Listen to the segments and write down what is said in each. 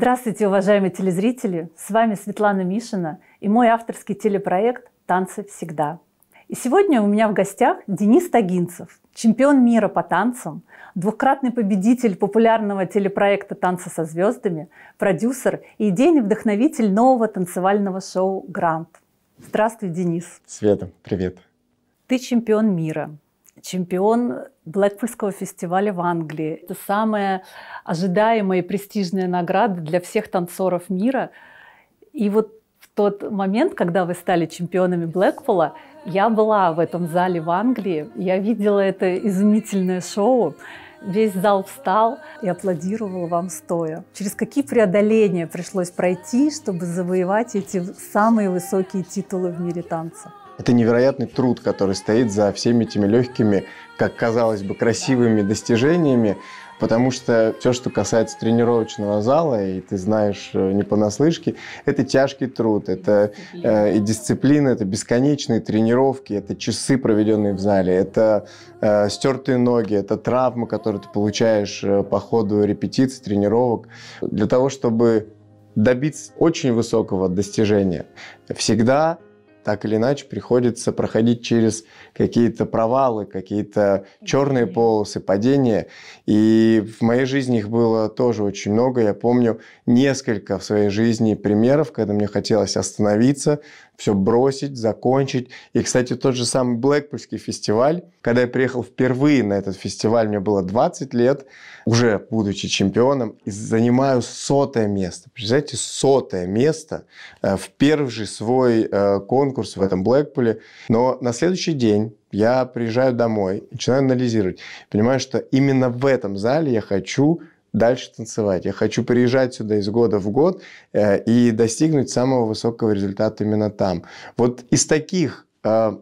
Здравствуйте, уважаемые телезрители! С вами Светлана Мишина и мой авторский телепроект «Танцы всегда». И сегодня у меня в гостях Денис Тагинцев, чемпион мира по танцам, двукратный победитель популярного телепроекта «Танцы со звездами», продюсер и идейный вдохновитель нового танцевального шоу «Грант». Здравствуй, Денис! Света, привет! Ты чемпион мира, чемпион Блэкпульского фестиваля в Англии. Это самая ожидаемая и престижная награда для всех танцоров мира. И вот в тот момент, когда вы стали чемпионами Блэкпула, я была в этом зале в Англии, я видела это изумительное шоу. Весь зал встал и аплодировал вам стоя. Через какие преодоления пришлось пройти, чтобы завоевать эти самые высокие титулы в мире танца? это невероятный труд, который стоит за всеми этими легкими, как казалось бы, красивыми достижениями, потому что все, что касается тренировочного зала, и ты знаешь э, не понаслышке, это тяжкий труд, это э, и дисциплина, это бесконечные тренировки, это часы, проведенные в зале, это э, стертые ноги, это травмы, которые ты получаешь э, по ходу репетиций, тренировок. Для того, чтобы добиться очень высокого достижения, всегда так или иначе приходится проходить через какие-то провалы, какие-то черные полосы, падения. И в моей жизни их было тоже очень много. Я помню несколько в своей жизни примеров, когда мне хотелось остановиться, все бросить, закончить. И, кстати, тот же самый Блэкпульский фестиваль, когда я приехал впервые на этот фестиваль, мне было 20 лет, уже будучи чемпионом, и занимаю сотое место. Представляете, сотое место э, в первый же свой э, конкурс в этом Блэкпуле. Но на следующий день я приезжаю домой, начинаю анализировать. Понимаю, что именно в этом зале я хочу дальше танцевать. Я хочу приезжать сюда из года в год э, и достигнуть самого высокого результата именно там. Вот из таких э,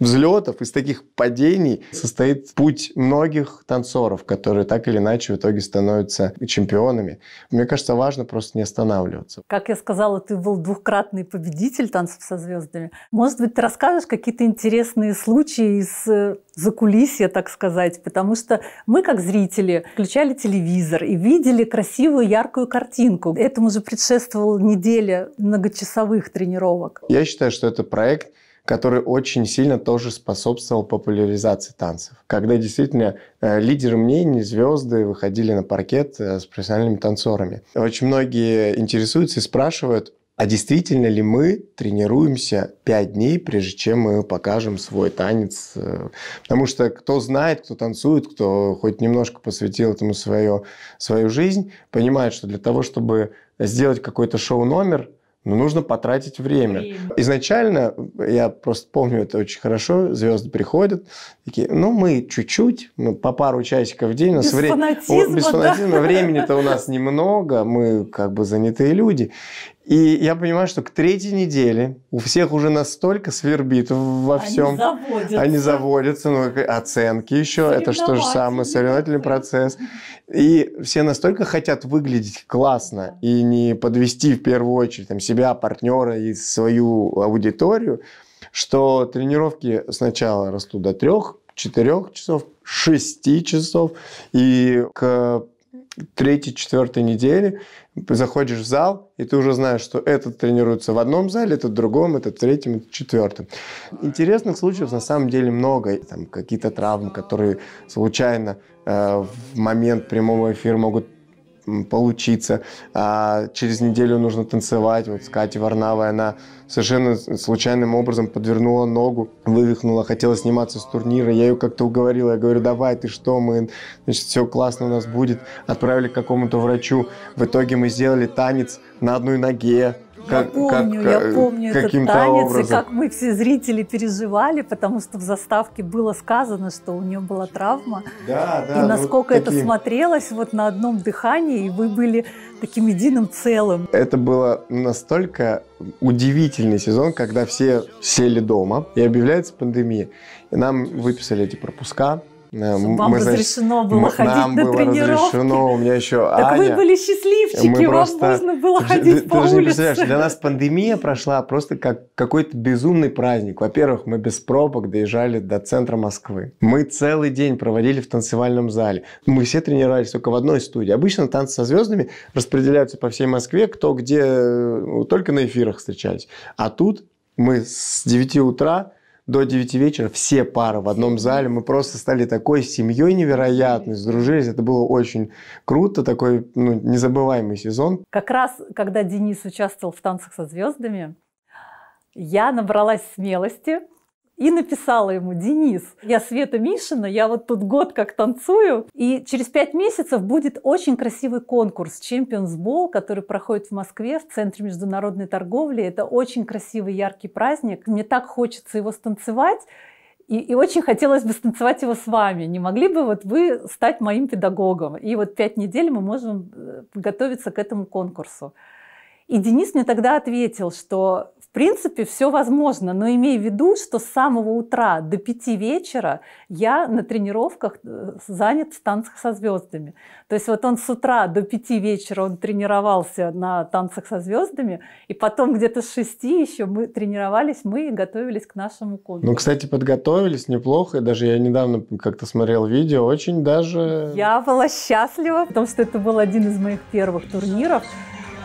взлетов, из таких падений состоит путь многих танцоров, которые так или иначе в итоге становятся чемпионами. Мне кажется, важно просто не останавливаться. Как я сказала, ты был двухкратный победитель танцев со звездами. Может быть, ты расскажешь какие-то интересные случаи из э, закулисья, так сказать, потому что мы, как зрители, включали телевизор и видели красивую, яркую картинку. Этому же предшествовала неделя многочасовых тренировок. Я считаю, что это проект – который очень сильно тоже способствовал популяризации танцев. Когда действительно э, лидеры мнений, звезды выходили на паркет э, с профессиональными танцорами. Очень многие интересуются и спрашивают, а действительно ли мы тренируемся 5 дней, прежде чем мы покажем свой танец? Э, потому что кто знает, кто танцует, кто хоть немножко посвятил этому свое, свою жизнь, понимает, что для того, чтобы сделать какой-то шоу-номер, но нужно потратить время. время. Изначально, я просто помню это очень хорошо, звезды приходят, такие, ну, мы чуть-чуть, мы по пару часиков в день. Без у нас фанатизма, вре... да? Без фанатизма. Времени-то у нас немного, мы как бы занятые люди. И я понимаю, что к третьей неделе у всех уже настолько свербит во всем. Они заводятся. Они заводятся, ну, оценки еще. Это что же самое, соревновательный процесс. И все настолько хотят выглядеть классно и не подвести в первую очередь там, себя, партнера и свою аудиторию, что тренировки сначала растут до трех, четырех часов, шести часов. И к третьей, четвертой недели заходишь в зал, и ты уже знаешь, что этот тренируется в одном зале, этот в другом, этот в третьем, этот в четвертом. Интересных случаев на самом деле много. Там какие-то травмы, которые случайно э, в момент прямого эфира могут получиться, а через неделю нужно танцевать. Вот с Катей Варнавой она совершенно случайным образом подвернула ногу, вывихнула, хотела сниматься с турнира. Я ее как-то уговорила, я говорю, давай, ты что, мы, значит, все классно у нас будет. Отправили к какому-то врачу. В итоге мы сделали танец на одной ноге, как, я помню, как, я помню этот танец, образом. и как мы все зрители переживали, потому что в заставке было сказано, что у нее была травма. Да, да, и насколько вот это таким... смотрелось вот на одном дыхании, и вы были таким единым целым. Это было настолько удивительный сезон, когда все сели дома, и объявляется пандемия. И нам выписали эти пропуска, вам мы, разрешено значит, было ходить нам на было тренировки. разрешено, у меня еще так Аня. вы были счастливчики, мы вам просто... можно было ходить ты, по ты улице. Ты не представляешь, для нас пандемия прошла просто как какой-то безумный праздник. Во-первых, мы без пробок доезжали до центра Москвы. Мы целый день проводили в танцевальном зале. Мы все тренировались только в одной студии. Обычно танцы со звездами распределяются по всей Москве, кто где, э, только на эфирах встречались. А тут мы с 9 утра до 9 вечера все пары в одном зале. Мы просто стали такой семьей невероятной, сдружились. Это было очень круто, такой ну, незабываемый сезон. Как раз, когда Денис участвовал в «Танцах со звездами», я набралась смелости и написала ему, Денис, я Света Мишина, я вот тут год как танцую, и через пять месяцев будет очень красивый конкурс Champions Ball, который проходит в Москве в Центре международной торговли. Это очень красивый, яркий праздник. Мне так хочется его станцевать. И, и очень хотелось бы станцевать его с вами. Не могли бы вот вы стать моим педагогом? И вот пять недель мы можем э, готовиться к этому конкурсу. И Денис мне тогда ответил, что в принципе, все возможно, но имей в виду, что с самого утра до пяти вечера я на тренировках э, занят в танцах со звездами. То есть вот он с утра до пяти вечера он тренировался на танцах со звездами, и потом где-то с шести еще мы тренировались, мы готовились к нашему конкурсу. Ну, кстати, подготовились неплохо, и даже я недавно как-то смотрел видео, очень даже... Я была счастлива, потому что это был один из моих первых турниров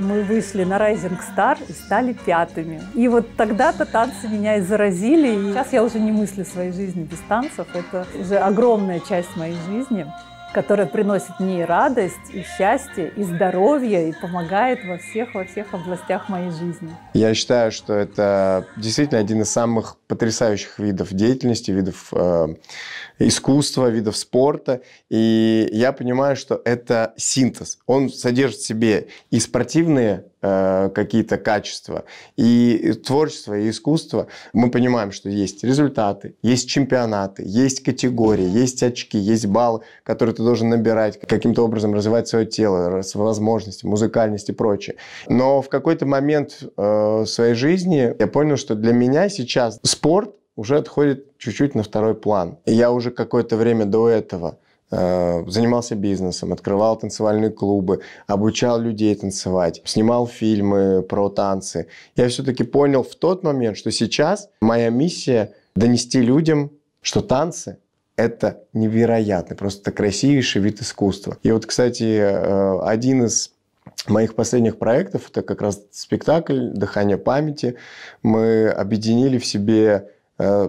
мы вышли на Rising Star и стали пятыми. И вот тогда-то танцы меня и заразили. И сейчас я уже не мыслю своей жизни без танцев. Это уже огромная часть моей жизни которая приносит мне и радость, и счастье, и здоровье, и помогает во всех, во всех областях моей жизни. Я считаю, что это действительно один из самых потрясающих видов деятельности, видов э, искусства, видов спорта. И я понимаю, что это синтез. Он содержит в себе и спортивные Э, какие-то качества. И творчество, и искусство, мы понимаем, что есть результаты, есть чемпионаты, есть категории, есть очки, есть баллы, которые ты должен набирать, каким-то образом развивать свое тело, свои возможности, музыкальность и прочее. Но в какой-то момент э, своей жизни я понял, что для меня сейчас спорт уже отходит чуть-чуть на второй план. И я уже какое-то время до этого Э, занимался бизнесом, открывал танцевальные клубы, обучал людей танцевать, снимал фильмы про танцы. Я все-таки понял в тот момент, что сейчас моя миссия донести людям, что танцы это невероятно, просто это красивейший вид искусства. И вот, кстати, э, один из моих последних проектов, это как раз спектакль «Дыхание памяти». Мы объединили в себе Э,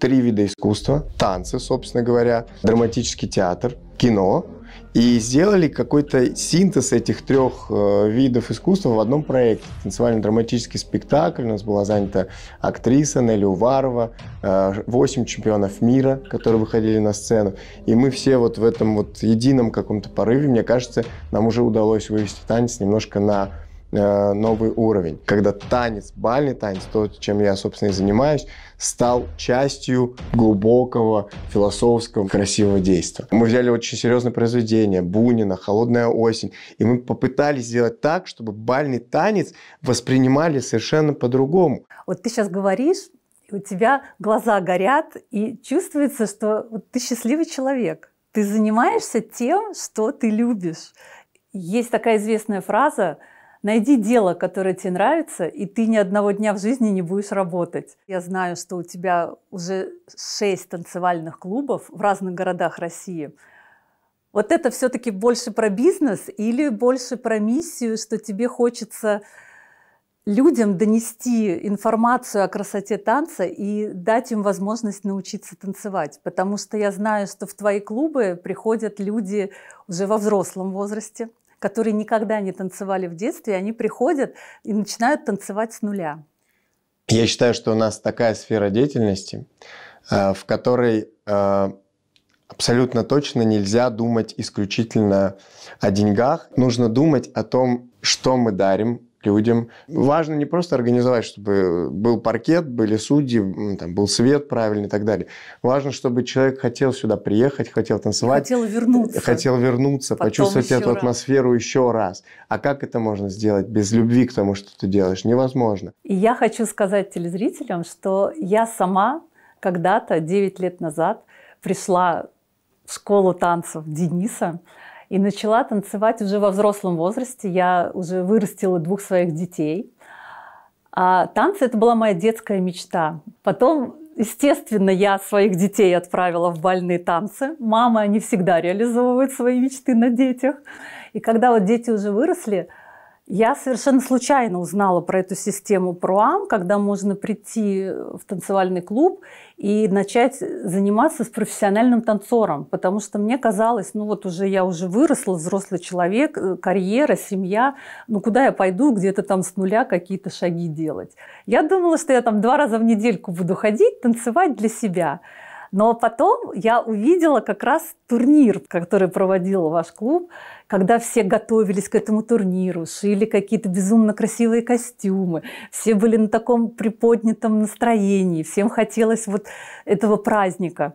три вида искусства, танцы, собственно говоря, драматический театр, кино, и сделали какой-то синтез этих трех э, видов искусства в одном проекте. Танцевально-драматический спектакль, у нас была занята актриса Нелли Уварова, 8 э, чемпионов мира, которые выходили на сцену. И мы все вот в этом вот едином каком-то порыве, мне кажется, нам уже удалось вывести танец немножко на Э, новый уровень, когда танец, бальный танец, то, чем я, собственно, и занимаюсь, стал частью глубокого философского красивого действия. Мы взяли очень серьезное произведение Бунина «Холодная осень», и мы попытались сделать так, чтобы бальный танец воспринимали совершенно по-другому. Вот ты сейчас говоришь, у тебя глаза горят, и чувствуется, что ты счастливый человек. Ты занимаешься тем, что ты любишь. Есть такая известная фраза Найди дело, которое тебе нравится, и ты ни одного дня в жизни не будешь работать. Я знаю, что у тебя уже шесть танцевальных клубов в разных городах России. Вот это все-таки больше про бизнес или больше про миссию, что тебе хочется людям донести информацию о красоте танца и дать им возможность научиться танцевать. Потому что я знаю, что в твои клубы приходят люди уже во взрослом возрасте, которые никогда не танцевали в детстве, они приходят и начинают танцевать с нуля. Я считаю, что у нас такая сфера деятельности, э, в которой э, абсолютно точно нельзя думать исключительно о деньгах. Нужно думать о том, что мы дарим людям. Важно не просто организовать, чтобы был паркет, были судьи, там, был свет правильный и так далее. Важно, чтобы человек хотел сюда приехать, хотел танцевать. Хотел вернуться. Хотел вернуться, Потом почувствовать эту раз. атмосферу еще раз. А как это можно сделать без любви к тому, что ты делаешь? Невозможно. И я хочу сказать телезрителям, что я сама когда-то, 9 лет назад, пришла в школу танцев Дениса, и начала танцевать уже во взрослом возрасте. Я уже вырастила двух своих детей. А танцы – это была моя детская мечта. Потом Естественно, я своих детей отправила в больные танцы. Мамы, они всегда реализовывают свои мечты на детях. И когда вот дети уже выросли, я совершенно случайно узнала про эту систему ПРОАМ, когда можно прийти э, в танцевальный клуб и начать заниматься с профессиональным танцором, потому что мне казалось, ну вот уже я уже выросла, взрослый человек, э, карьера, семья, ну куда я пойду где-то там с нуля какие-то шаги делать. Я думала, что я там два раза в недельку буду ходить, танцевать для себя. Но потом я увидела как раз турнир, который проводил ваш клуб, когда все готовились к этому турниру, шили какие-то безумно красивые костюмы, все были на таком приподнятом настроении, всем хотелось вот этого праздника.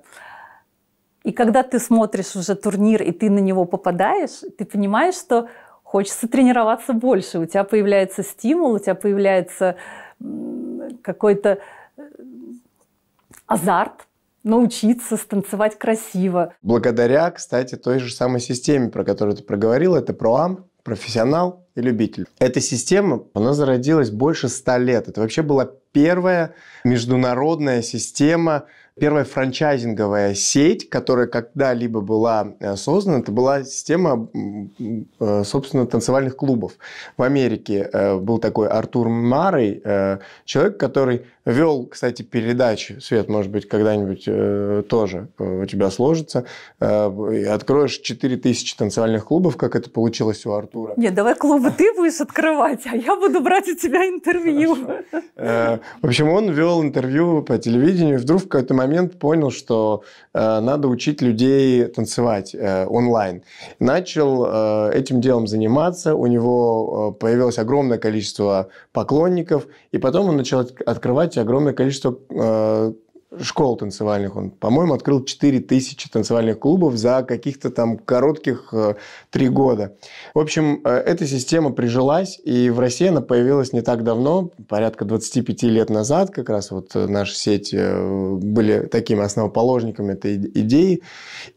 И когда ты смотришь уже турнир, и ты на него попадаешь, ты понимаешь, что хочется тренироваться больше. У тебя появляется стимул, у тебя появляется какой-то э, азарт, научиться станцевать красиво. Благодаря, кстати, той же самой системе, про которую ты проговорила, это проам, профессионал и любитель. Эта система, она зародилась больше ста лет. Это вообще была первая международная система, первая франчайзинговая сеть, которая когда-либо была э, создана, это была система, э, собственно, танцевальных клубов. В Америке э, был такой Артур Марой, человек, который вел, кстати, передачи. Свет, может быть, когда-нибудь тоже у тебя сложится. и Откроешь 4000 танцевальных клубов, как это получилось у Артура. Нет, давай клубы ты будешь открывать, а я буду брать у тебя интервью. Хорошо. В общем, он вел интервью по телевидению, и вдруг в какой-то момент понял, что э, надо учить людей танцевать э, онлайн. Начал э, этим делом заниматься, у него э, появилось огромное количество поклонников, и потом он начал открывать огромное количество э, школ танцевальных. Он, по-моему, открыл 4000 танцевальных клубов за каких-то там коротких э, три года. В общем, э, эта система прижилась, и в России она появилась не так давно, порядка 25 лет назад. Как раз вот э, наши сети были такими основоположниками этой идеи.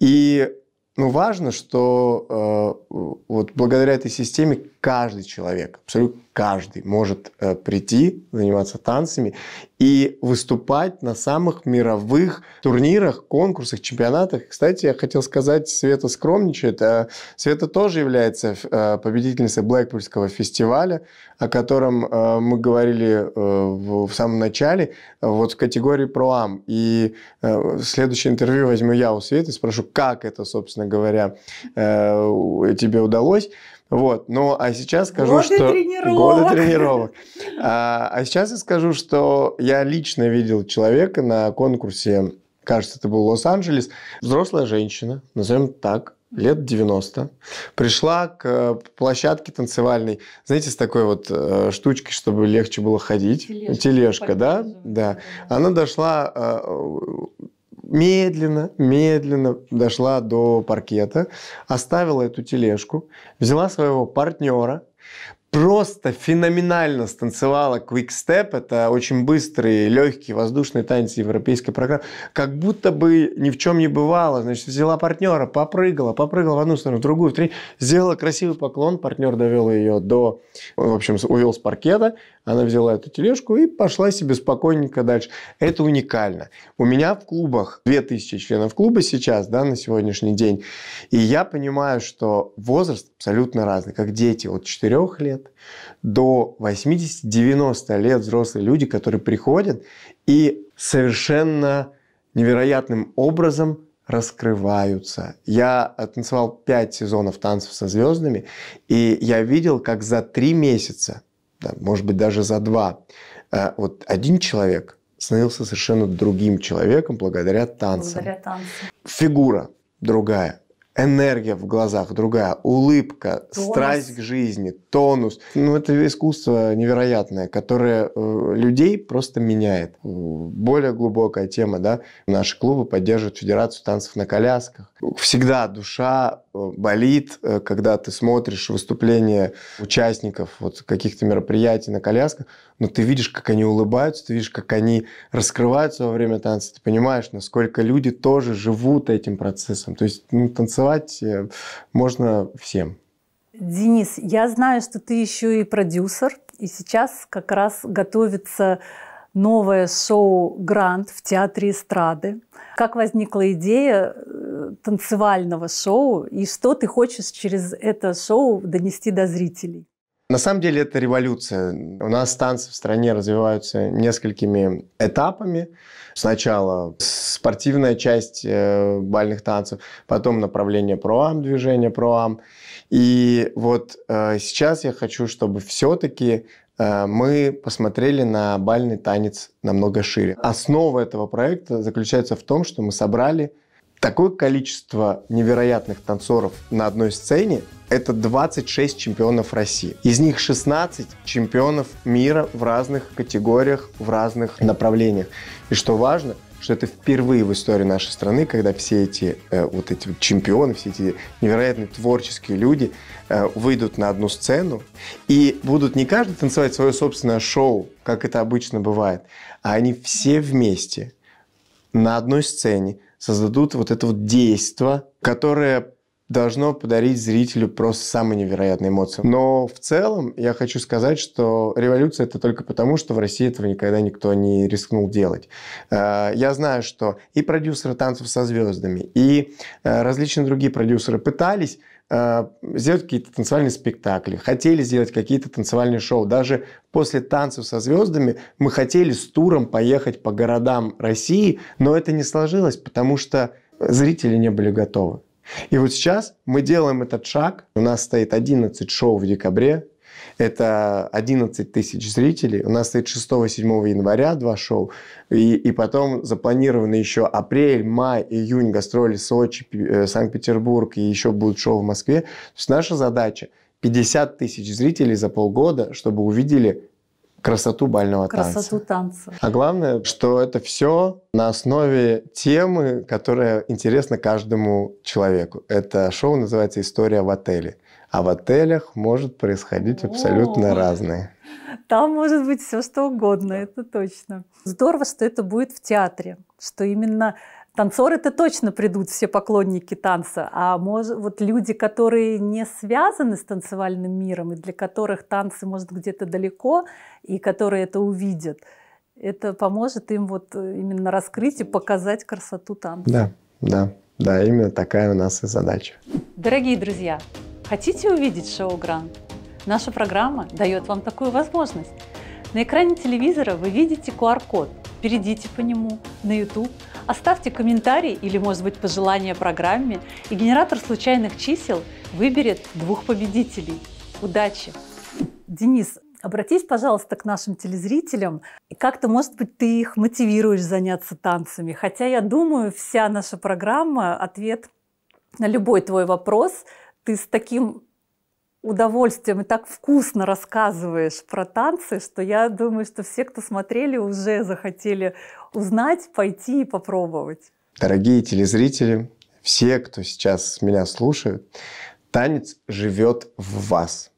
И ну, важно, что э, вот благодаря этой системе каждый человек, абсолютно каждый может э, прийти, заниматься танцами и выступать на самых мировых турнирах, конкурсах, чемпионатах. Кстати, я хотел сказать, Света скромничает. Э, Света тоже является э, победительницей Блэкпульского фестиваля, о котором э, мы говорили э, в, в самом начале, э, вот в категории проам. И э, следующее интервью возьму я у Светы, спрошу, как это, собственно говоря, э, тебе удалось. Вот, ну а сейчас скажу, годы что... Тренировок. Годы тренировок. А, а сейчас я скажу, что я лично видел человека на конкурсе, кажется, это был Лос-Анджелес, взрослая женщина, назовем так, лет 90, пришла к э, площадке танцевальной, знаете, с такой вот э, штучкой, чтобы легче было ходить. Тележка, Тележка да? да? Да. Она дошла э, медленно, медленно дошла до паркета, оставила эту тележку, взяла своего партнера, просто феноменально станцевала квикстеп. Это очень быстрые, легкие, воздушные танцы европейской программы. Как будто бы ни в чем не бывало. Значит, взяла партнера, попрыгала, попрыгала в одну сторону, в другую, в третью. Сделала красивый поклон. Партнер довел ее до... В общем, увел с паркета. Она взяла эту тележку и пошла себе спокойненько дальше. Это уникально. У меня в клубах 2000 членов клуба сейчас, да, на сегодняшний день. И я понимаю, что возраст абсолютно разный. Как дети от 4 лет лет до 80-90 лет взрослые люди, которые приходят и совершенно невероятным образом раскрываются. Я танцевал 5 сезонов танцев со звездами, и я видел, как за 3 месяца, да, может быть, даже за 2, э, вот один человек становился совершенно другим человеком благодаря танцам. Благодаря танцам. Фигура другая, энергия в глазах другая, улыбка, тонус. страсть к жизни, тонус. Ну, это искусство невероятное, которое э, людей просто меняет. Э, более глубокая тема, да, наши клубы поддерживают Федерацию танцев на колясках. Всегда душа э, болит, когда ты смотришь выступление участников вот каких-то мероприятий на колясках, но ну, ты видишь, как они улыбаются, ты видишь, как они раскрываются во время танца, ты понимаешь, насколько люди тоже живут этим процессом. То есть ну, танцевать э, можно всем. Денис, я знаю, что ты еще и продюсер, и сейчас как раз готовится новое шоу «Грант» в Театре эстрады. Как возникла идея э, танцевального шоу и что ты хочешь через это шоу донести до зрителей? На самом деле это революция. У нас танцы в стране развиваются несколькими этапами. Сначала спортивная часть э, бальных танцев, потом направление проам, движение проам. И вот э, сейчас я хочу, чтобы все-таки э, мы посмотрели на бальный танец намного шире. Основа этого проекта заключается в том, что мы собрали Такое количество невероятных танцоров на одной сцене – это 26 чемпионов России. Из них 16 чемпионов мира в разных категориях, в разных направлениях. И что важно, что это впервые в истории нашей страны, когда все эти э, вот эти вот чемпионы, все эти невероятные творческие люди э, выйдут на одну сцену и будут не каждый танцевать свое собственное шоу, как это обычно бывает, а они все вместе на одной сцене создадут вот это вот действо, которое должно подарить зрителю просто самые невероятные эмоции. Но в целом я хочу сказать, что революция это только потому, что в России этого никогда никто не рискнул делать. Э, я знаю, что и продюсеры «Танцев со звездами», и э, различные другие продюсеры пытались, Э, сделать какие-то танцевальные спектакли, хотели сделать какие-то танцевальные шоу. Даже после танцев со звездами мы хотели с туром поехать по городам России, но это не сложилось, потому что зрители не были готовы. И вот сейчас мы делаем этот шаг. У нас стоит 11 шоу в декабре, это 11 тысяч зрителей. У нас стоит 6-7 января два шоу. И, и потом запланированы еще апрель, май, июнь, гастроли Сочи, э, Санкт-Петербург и еще будут шоу в Москве. То есть наша задача 50 тысяч зрителей за полгода, чтобы увидели красоту бального красоту танца. танца. А главное, что это все на основе темы, которая интересна каждому человеку. Это шоу называется «История в отеле». А в отелях может происходить абсолютно О, разное. Там может быть все что угодно, это точно. Здорово, что это будет в театре, что именно танцоры-то точно придут, все поклонники танца, а может, вот люди, которые не связаны с танцевальным миром и для которых танцы, может, где-то далеко, и которые это увидят, это поможет им вот э, именно раскрыть и показать красоту танца. Да, да, да, именно такая у нас и задача. Дорогие друзья, Хотите увидеть шоу «Гранд»? Наша программа дает вам такую возможность. На экране телевизора вы видите QR-код. Перейдите по нему на YouTube, оставьте комментарий или, может быть, пожелание программе, и генератор случайных чисел выберет двух победителей. Удачи! Денис, обратись, пожалуйста, к нашим телезрителям. И как-то, может быть, ты их мотивируешь заняться танцами. Хотя, я думаю, вся наша программа, ответ на любой твой вопрос – ты с таким удовольствием и так вкусно рассказываешь про танцы, что я думаю, что все, кто смотрели, уже захотели узнать, пойти и попробовать. Дорогие телезрители, все, кто сейчас меня слушает, танец живет в вас.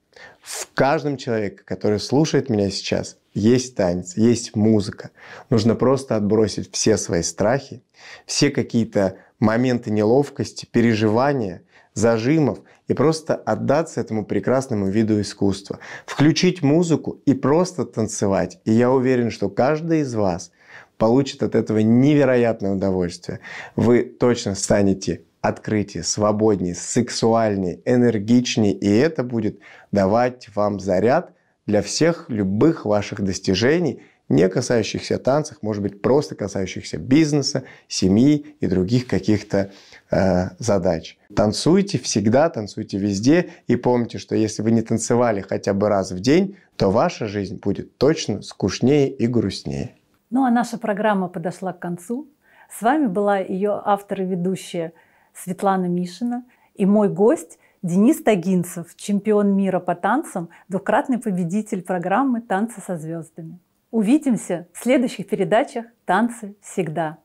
В каждом человеке, который слушает меня сейчас, есть танец, есть музыка. Нужно просто отбросить все свои страхи, все какие-то моменты неловкости, переживания – зажимов и просто отдаться этому прекрасному виду искусства. Включить музыку и просто танцевать. И я уверен, что каждый из вас получит от этого невероятное удовольствие. Вы точно станете открытие, свободнее, сексуальнее, энергичнее, и это будет давать вам заряд для всех любых ваших достижений, не касающихся танцев, может быть, просто касающихся бизнеса, семьи и других каких-то Э, задач. Танцуйте всегда, танцуйте везде и помните, что если вы не танцевали хотя бы раз в день, то ваша жизнь будет точно скучнее и грустнее. Ну а наша программа подошла к концу. С вами была ее автор и ведущая Светлана Мишина и мой гость Денис Тагинцев, чемпион мира по танцам, двукратный победитель программы «Танцы со звездами». Увидимся в следующих передачах «Танцы всегда».